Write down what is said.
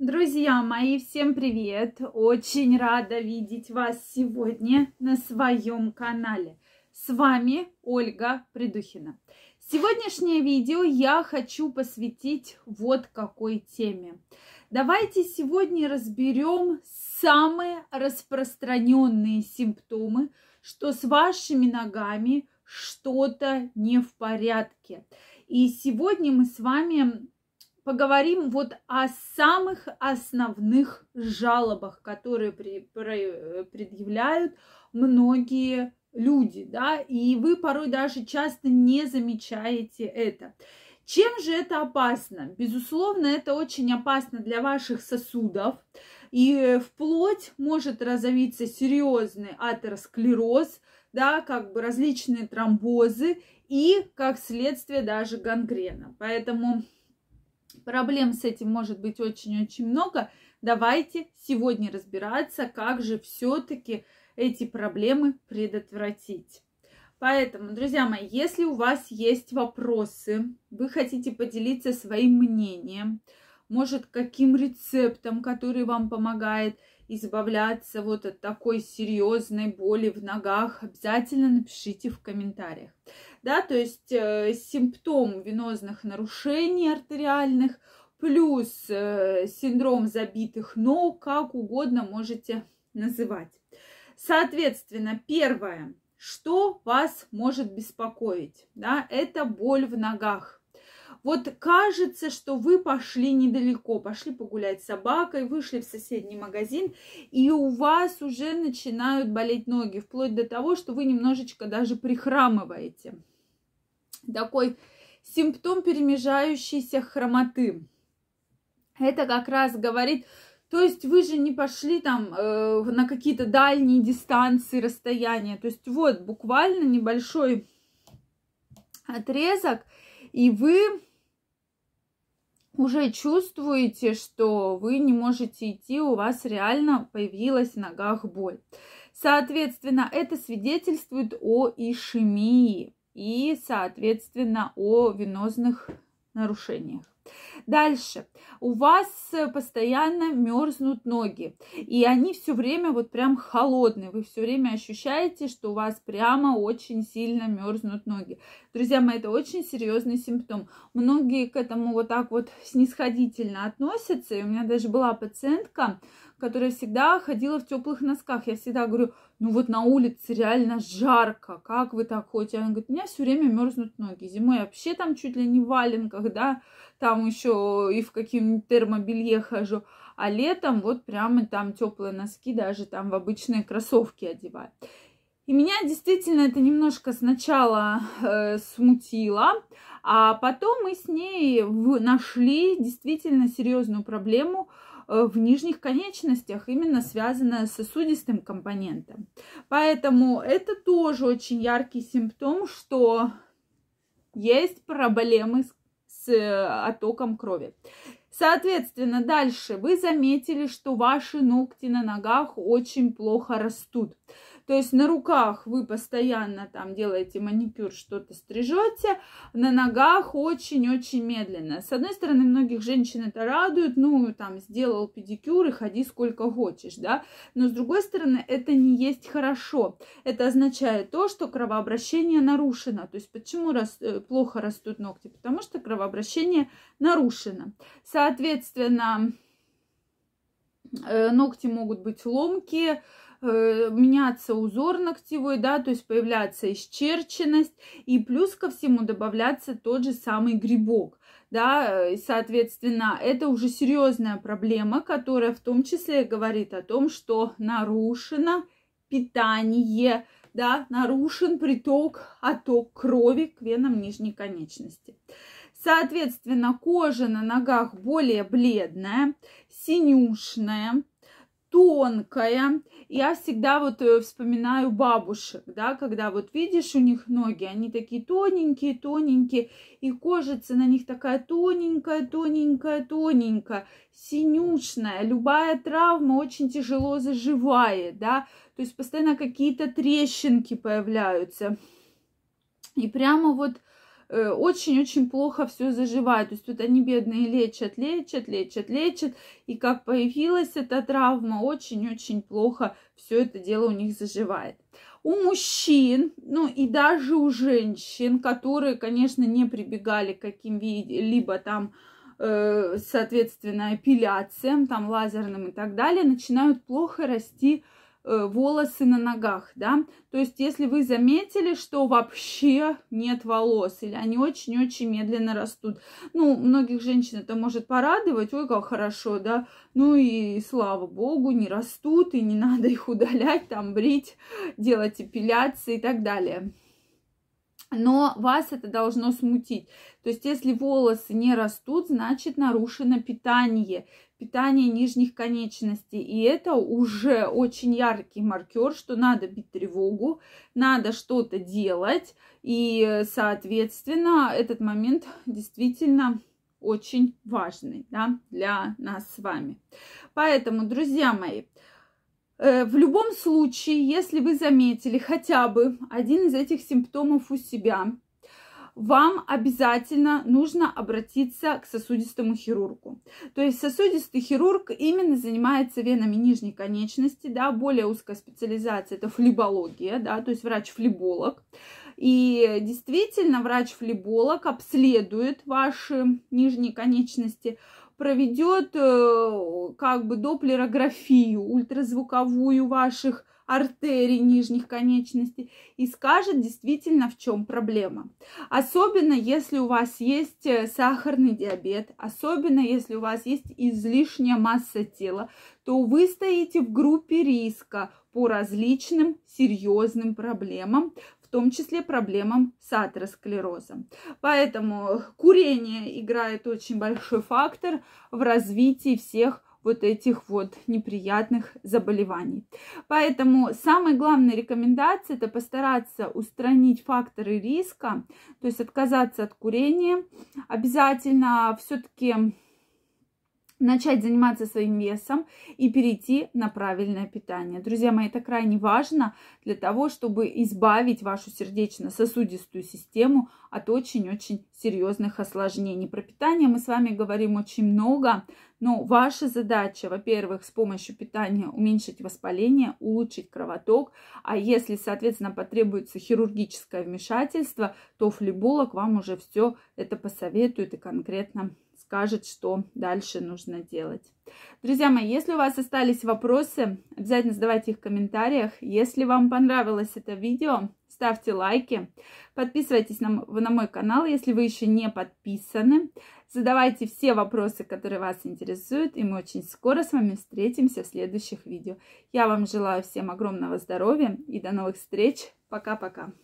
Друзья мои, всем привет! Очень рада видеть вас сегодня на своем канале. С вами Ольга Придухина. Сегодняшнее видео я хочу посвятить вот какой теме. Давайте сегодня разберем самые распространенные симптомы, что с вашими ногами что-то не в порядке. И сегодня мы с вами поговорим вот о самых основных жалобах, которые при, при, э, предъявляют многие люди, да, и вы порой даже часто не замечаете это. Чем же это опасно? Безусловно, это очень опасно для ваших сосудов, и э, вплоть может разовиться серьезный атеросклероз, да, как бы различные тромбозы и, как следствие, даже гангрена. Поэтому Проблем с этим может быть очень-очень много. Давайте сегодня разбираться, как же все-таки эти проблемы предотвратить. Поэтому, друзья мои, если у вас есть вопросы, вы хотите поделиться своим мнением, может, каким рецептом, который вам помогает избавляться вот от такой серьезной боли в ногах, обязательно напишите в комментариях да, то есть э, симптом венозных нарушений артериальных плюс э, синдром забитых ног, как угодно можете называть. Соответственно, первое, что вас может беспокоить, да, это боль в ногах. Вот кажется, что вы пошли недалеко, пошли погулять с собакой, вышли в соседний магазин, и у вас уже начинают болеть ноги, вплоть до того, что вы немножечко даже прихрамываете такой симптом перемежающейся хромоты. Это как раз говорит, то есть вы же не пошли там э, на какие-то дальние дистанции, расстояния. То есть вот буквально небольшой отрезок, и вы уже чувствуете, что вы не можете идти, у вас реально появилась в ногах боль. Соответственно, это свидетельствует о ишемии и, соответственно, о венозных нарушениях. Дальше. У вас постоянно мерзнут ноги, и они все время вот прям холодные. Вы все время ощущаете, что у вас прямо очень сильно мерзнут ноги. Друзья мои, это очень серьезный симптом. Многие к этому вот так вот снисходительно относятся. И у меня даже была пациентка, которая всегда ходила в теплых носках. Я всегда говорю, ну вот на улице реально жарко, как вы так ходите? Она говорит, у меня все время мерзнут ноги. Зимой вообще там чуть ли не в валенках, да, там еще и в каким-нибудь термобелье хожу. А летом вот прямо там теплые носки, даже там в обычные кроссовки одеваю. И меня действительно это немножко сначала э, смутило, а потом мы с ней в, нашли действительно серьезную проблему, Э, в нижних конечностях, именно связанная с сосудистым компонентом. Поэтому это тоже очень яркий симптом, что есть проблемы с э, оттоком крови. Соответственно, дальше вы заметили, что ваши ногти на ногах очень плохо растут. То есть на руках вы постоянно там делаете маникюр, что-то стрижете, на ногах очень-очень медленно. С одной стороны, многих женщин это радует, ну, там, сделал педикюр и ходи сколько хочешь, да. Но с другой стороны, это не есть хорошо. Это означает то, что кровообращение нарушено. То есть почему рас... Э, плохо растут ногти? Потому что кровообращение нарушено. Соответственно, э, ногти могут быть ломкие, Э, меняться узор ногтевой, да, то есть появляться исчерченность, и плюс ко всему добавляться тот же самый грибок да, соответственно, это уже серьезная проблема, которая в том числе говорит о том, что нарушено питание, да, нарушен приток, отток крови к венам нижней конечности. Соответственно, кожа на ногах более бледная, синюшная, тонкая. Я всегда вот э, вспоминаю бабушек, да, когда вот видишь у них ноги, они такие тоненькие, тоненькие, и кожица на них такая тоненькая, тоненькая, тоненькая, синюшная. Любая травма очень тяжело заживает, да, то есть постоянно какие-то трещинки появляются. И прямо вот Э, очень-очень плохо все заживает. То есть тут они бедные лечат, лечат, лечат, лечат. И как появилась эта травма, очень-очень плохо все это дело у них заживает. У мужчин, ну и даже у женщин, которые, конечно, не прибегали к каким-либо там э, соответственно, эпиляциям, там, лазерным и так далее, начинают плохо расти Э, волосы на ногах, да. То есть, если вы заметили, что вообще нет волос, или они очень-очень медленно растут. Ну, многих женщин это может порадовать, ой, как хорошо, да. Ну и слава богу, не растут, и не надо их удалять, там, брить, делать эпиляции и так далее. Но вас это должно смутить. То есть, если волосы не растут, значит нарушено питание питание нижних конечностей. И это уже очень яркий маркер, что надо бить тревогу, надо что-то делать. И, соответственно, этот момент действительно очень важный да, для нас с вами. Поэтому, друзья мои, э, в любом случае, если вы заметили хотя бы один из этих симптомов у себя, вам обязательно нужно обратиться к сосудистому хирургу. То есть сосудистый хирург именно занимается венами нижней конечности, да, более узкая специализация – это флебология, да, то есть врач-флеболог. И действительно врач-флеболог обследует ваши нижние конечности, проведет э, как бы доплерографию ультразвуковую ваших артерий нижних конечностей и скажет действительно, в чем проблема. Особенно, если у вас есть э, сахарный диабет, особенно, если у вас есть излишняя масса тела, то вы стоите в группе риска по различным серьезным проблемам, в том числе проблемам с атеросклерозом. Поэтому э, курение играет очень большой фактор в развитии всех вот этих вот неприятных заболеваний. Поэтому самая главная рекомендация это постараться устранить факторы риска, то есть отказаться от курения. Обязательно все-таки начать заниматься своим весом и перейти на правильное питание. Друзья мои, это крайне важно для того, чтобы избавить вашу сердечно-сосудистую систему от очень-очень серьезных осложнений. Про питание мы с вами говорим очень много, но ваша задача, во-первых, с помощью питания уменьшить воспаление, улучшить кровоток, а если, соответственно, потребуется хирургическое вмешательство, то флеболог вам уже все это посоветует и конкретно скажет, что дальше нужно делать. Друзья мои, если у вас остались вопросы, обязательно задавайте их в комментариях. Если вам понравилось это видео, ставьте лайки, подписывайтесь на, на мой канал, если вы еще не подписаны. Задавайте все вопросы, которые вас интересуют, и мы очень скоро с вами встретимся в следующих видео. Я вам желаю всем огромного здоровья и до новых встреч. Пока-пока.